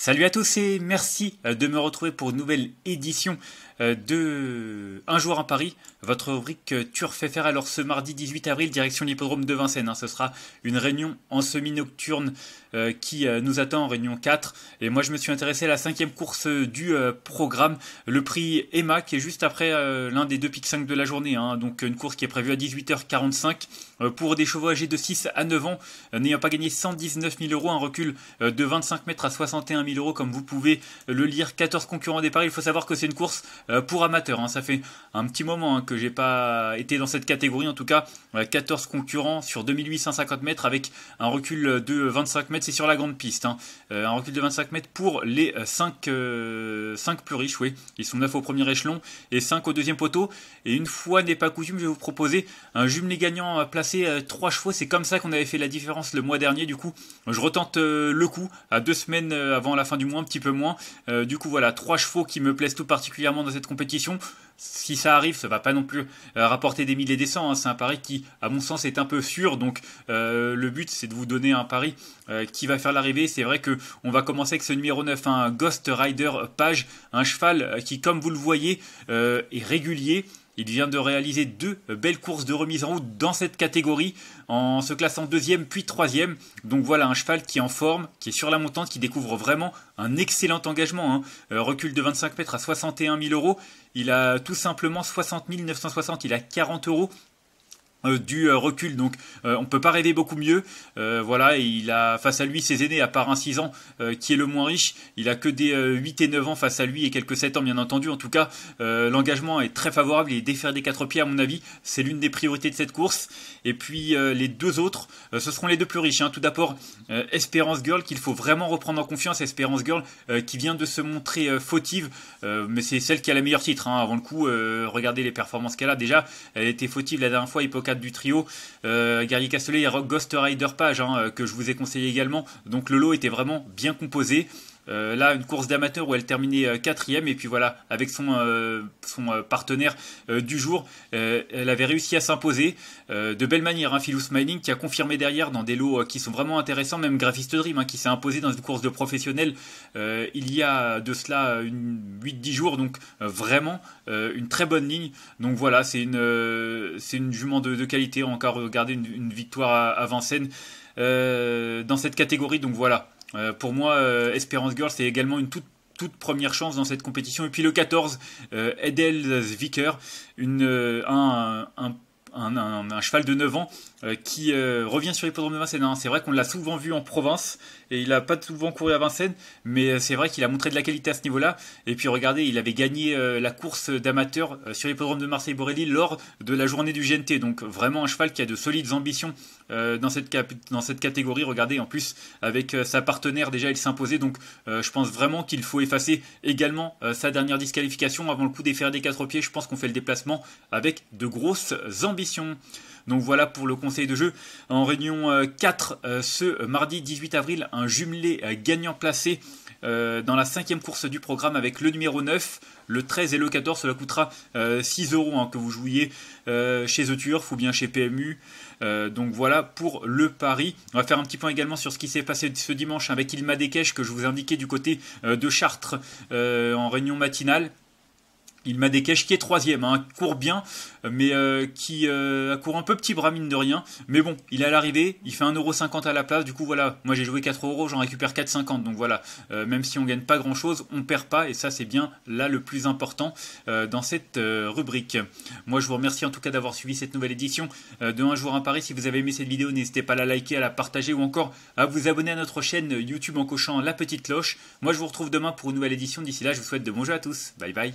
Salut à tous et merci euh, de me retrouver pour une nouvelle édition euh, de Un jour en Paris, votre rubrique euh, Turf fait faire. Alors ce mardi 18 avril, direction l'hippodrome de Vincennes. Hein, ce sera une réunion en semi-nocturne qui nous attend, réunion 4. Et moi je me suis intéressé à la cinquième course du programme, le prix Emma, qui est juste après l'un des deux pics 5 de la journée. Hein. Donc une course qui est prévue à 18h45. Euh, pour des chevaux âgés de 6 à 9 ans, euh, n'ayant pas gagné 119 000 euros, un recul euh, de 25 mètres à 61 000 euros, comme vous pouvez le lire. 14 concurrents des Il faut savoir que c'est une course pour amateurs. Hein. Ça fait un petit moment hein, que j'ai pas été dans cette catégorie. En tout cas, 14 concurrents sur 2850 mètres avec un recul de 25 mètres. C'est sur la grande piste. Hein. Un recul de 25 mètres pour les 5, plus riches. Oui. Ils sont 9 au premier échelon et 5 au deuxième poteau. Et une fois n'est pas coutume, je vais vous proposer un jumelé gagnant à place euh, trois chevaux. C'est comme ça qu'on avait fait la différence le mois dernier. Du coup, je retente euh, le coup à deux semaines euh, avant la fin du mois, un petit peu moins. du coup, voilà, trois chevaux qui me plaisent tout particulièrement dans cette compétition. Si ça arrive, ça va pas non plus rapporter des milliers des cents. Hein. C'est un pari qui, à mon sens, est un peu sûr. Donc, le but, c'est de vous donner un pari qui va faire l'arrivée. C'est vrai que on va commencer avec ce numéro 9, un hein, Ghost Rider Page, un cheval qui, comme vous le voyez, est régulier. Il vient de réaliser deux belles courses de remise en route dans cette catégorie en se classant deuxième puis troisième. Donc voilà un cheval qui est en forme, qui est sur la montante, qui découvre vraiment un excellent engagement. Hein. Euh, recul de 25 mètres à 61 000 euros. Il a tout simplement 60 960, il a 40 euros. Euh, du euh, recul. Donc euh, on peut pas rêver beaucoup mieux. voilà, et il a face à lui ses aînés, à part un 6 ans qui est le moins riche. Il a que des 8 et 9 ans face à lui et quelques 7 ans bien entendu. En tout cas, l'engagement est très favorable et défaire des quatre pieds à mon avis, c'est l'une des priorités de cette course. Et puis les deux autres, ce seront les deux plus riches. Hein. Tout d'abord, Espérance Girl qu'il faut vraiment reprendre en confiance. Espérance Girl qui vient de se montrer fautive, mais c'est celle qui a le meilleur titre hein. avant le coup. regardez les performances qu'elle a. Déjà, elle était fautive la dernière fois. époque du trio. Euh, Guerrier Castellet et Ghost Rider Page, hein, euh, que je vous ai conseillé également. Donc le lot était vraiment bien composé. Euh, là, une course d'amateur où elle terminait euh, quatrième. Et puis voilà, avec son, euh, partenaire du jour, elle avait réussi à s'imposer de belle manière. Hein, Philou Smiling qui a confirmé derrière dans des lots qui sont vraiment intéressants, même Graphiste Dream hein, qui s'est imposé dans une course de professionnel il y a de cela 8-10 jours. Donc vraiment une très bonne ligne. Donc voilà, c'est une, une jument de, qualité. Encore regarder une, victoire avant scène dans cette catégorie. Donc voilà. Euh, pour moi, Espérance euh, Esperance Girls, c'est également une toute, toute première chance dans cette compétition. Et puis le 14, Edel Vicker, une, euh, un, un un, cheval de 9 ans euh, qui euh, revient sur l'hippodrome de Vincennes. Hein. C'est vrai qu'on l'a souvent vu en province et il n'a pas souvent couru à Vincennes, mais euh, c'est vrai qu'il a montré de la qualité à ce niveau-là. Et puis regardez, il avait gagné la course d'amateur sur l'hippodrome de Marseille-Borelli lors de la journée du GNT. Donc vraiment un cheval qui a de solides ambitions dans, cette catégorie. Regardez, en plus, avec sa partenaire déjà, il s'imposait. Donc je pense vraiment qu'il faut effacer également sa dernière disqualification avant le coup des fers des quatre pieds. Je pense qu'on fait le déplacement avec de grosses ambitions. Donc voilà pour le conseil de jeu. En réunion 4, euh, euh, ce mardi 18 avril, un jumelé euh, gagnant placé dans la cinquième course du programme avec le numéro 9, le 13 et le 14. Cela coûtera 6 euros hein, que vous jouiez chez The Turf ou bien chez PMU. donc voilà pour le pari. On va faire un petit point également sur ce qui s'est passé ce dimanche avec Ilma Dekesh que je vous indiquais du côté de Chartres en réunion matinale. Il m'a des qui est troisième, hein, court bien, mais euh, qui euh, court un peu petit bras mine de rien. Mais bon, il est à l'arrivée, il fait 1,50€ à la place, du coup voilà, moi j'ai joué 4€, j'en récupère 4,50€, donc voilà, euh, même si on gagne pas grand chose, on perd pas, et ça c'est bien là le plus important dans cette rubrique. Moi je vous remercie en tout cas d'avoir suivi cette nouvelle édition de Un jour à Paris. Si vous avez aimé cette vidéo, n'hésitez pas à la liker, à la partager ou encore à vous abonner à notre chaîne YouTube en cochant la petite cloche. Moi je vous retrouve demain pour une nouvelle édition, d'ici là je vous souhaite de bons jeux à tous, bye bye.